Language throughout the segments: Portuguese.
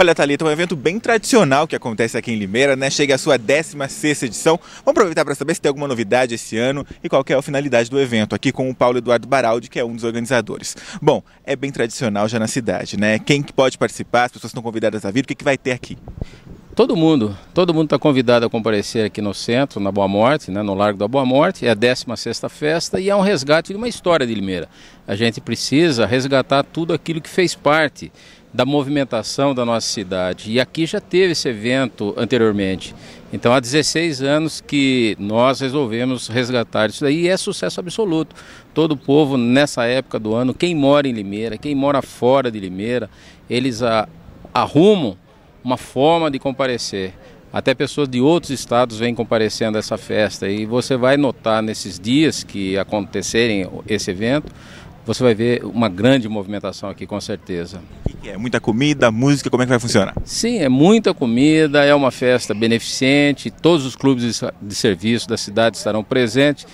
Olha, Thalita, um evento bem tradicional que acontece aqui em Limeira, né? Chega a sua 16 edição. Vamos aproveitar para saber se tem alguma novidade esse ano e qual é a finalidade do evento, aqui com o Paulo Eduardo Baraldi, que é um dos organizadores. Bom, é bem tradicional já na cidade, né? Quem pode participar, as pessoas estão convidadas a vir, o que, que vai ter aqui? todo mundo, todo mundo está convidado a comparecer aqui no centro, na Boa Morte, né, no Largo da Boa Morte. É a 16 festa e é um resgate de uma história de Limeira. A gente precisa resgatar tudo aquilo que fez parte da movimentação da nossa cidade. E aqui já teve esse evento anteriormente. Então há 16 anos que nós resolvemos resgatar isso daí e é sucesso absoluto. Todo o povo nessa época do ano, quem mora em Limeira, quem mora fora de Limeira, eles a, arrumam uma forma de comparecer. Até pessoas de outros estados vêm comparecendo a essa festa e você vai notar nesses dias que acontecerem esse evento, você vai ver uma grande movimentação aqui com certeza. O que é? Muita comida, música, como é que vai funcionar? Sim, é muita comida, é uma festa beneficente, todos os clubes de serviço da cidade estarão presentes.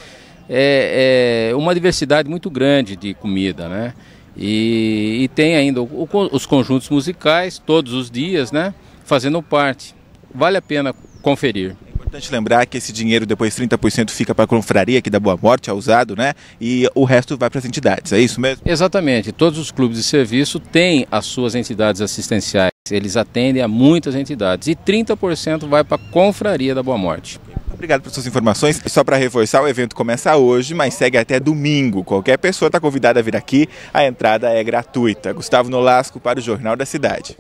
É, é uma diversidade muito grande de comida, né? E, e tem ainda o, os conjuntos musicais todos os dias, né? Fazendo parte. Vale a pena conferir. É importante lembrar que esse dinheiro, depois 30%, fica para a confraria aqui da Boa Morte, é usado, né? E o resto vai para as entidades, é isso mesmo? Exatamente. Todos os clubes de serviço têm as suas entidades assistenciais. Eles atendem a muitas entidades. E 30% vai para a confraria da Boa Morte. Obrigado por suas informações. Só para reforçar, o evento começa hoje, mas segue até domingo. Qualquer pessoa está convidada a vir aqui, a entrada é gratuita. Gustavo Nolasco para o Jornal da Cidade.